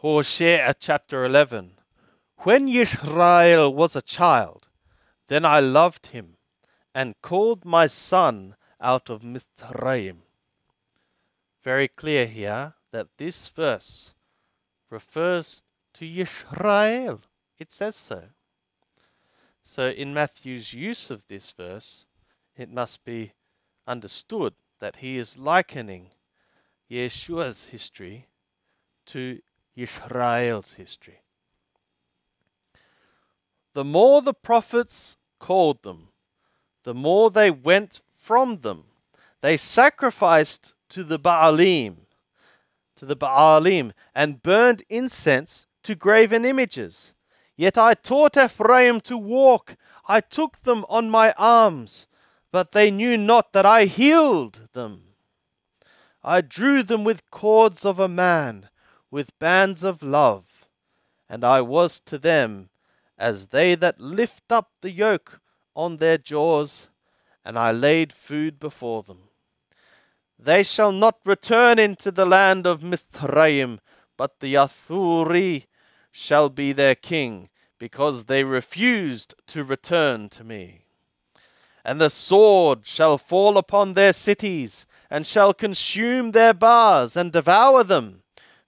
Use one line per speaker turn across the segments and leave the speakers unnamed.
Hosea chapter 11. When Yisrael was a child, then I loved him and called my son out of Mizraim. Very clear here that this verse refers to Yisrael. It says so. So, in Matthew's use of this verse, it must be understood that he is likening Yeshua's history to Israel's history. The more the prophets called them, the more they went from them. They sacrificed to the Baalim, to the Baalim, and burned incense to graven images. Yet I taught Ephraim to walk, I took them on my arms, but they knew not that I healed them. I drew them with cords of a man, with bands of love, and I was to them as they that lift up the yoke on their jaws, and I laid food before them. They shall not return into the land of Mithraim, but the Athuri shall be their king, because they refused to return to me. And the sword shall fall upon their cities, and shall consume their bars, and devour them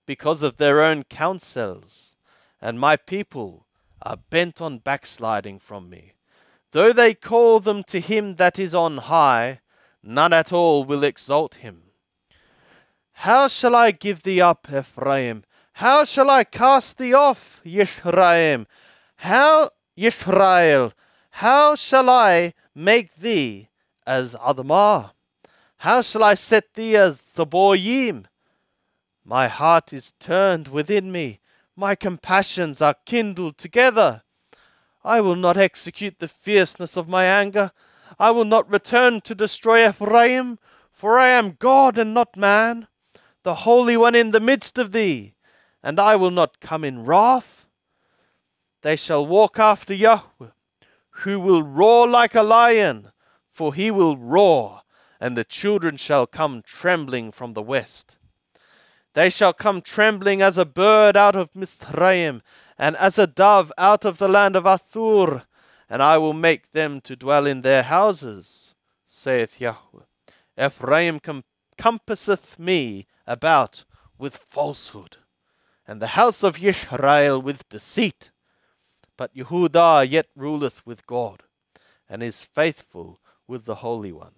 because of their own counsels, and my people are bent on backsliding from me. Though they call them to him that is on high, none at all will exalt him. How shall I give thee up, Ephraim? How shall I cast thee off, Yishraim? How, Yishrael, how shall I make thee as Admah? How shall I set thee as Zeboyim? My heart is turned within me, my compassions are kindled together. I will not execute the fierceness of my anger. I will not return to destroy Ephraim, for I am God and not man, the Holy One in the midst of thee, and I will not come in wrath. They shall walk after Yahweh, who will roar like a lion, for he will roar, and the children shall come trembling from the west. They shall come trembling as a bird out of Mithraim, and as a dove out of the land of Athur, and I will make them to dwell in their houses, saith Yahweh. Ephraim com- compasseth me about with falsehood, and the house of Yisrael with deceit. But Yehudah yet ruleth with God, and is faithful with the Holy One.